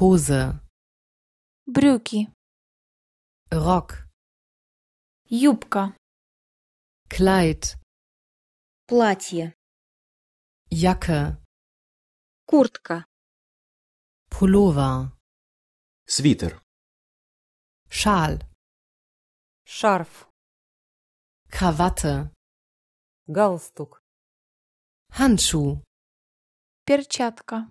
Hose. Брюки. Rock. Юбка. Kleid. Платье. Jacke. Куртка. Pullover. Свитер. Schal. Шарф. Krawatte. Галстук. Handschuh. Перчатка.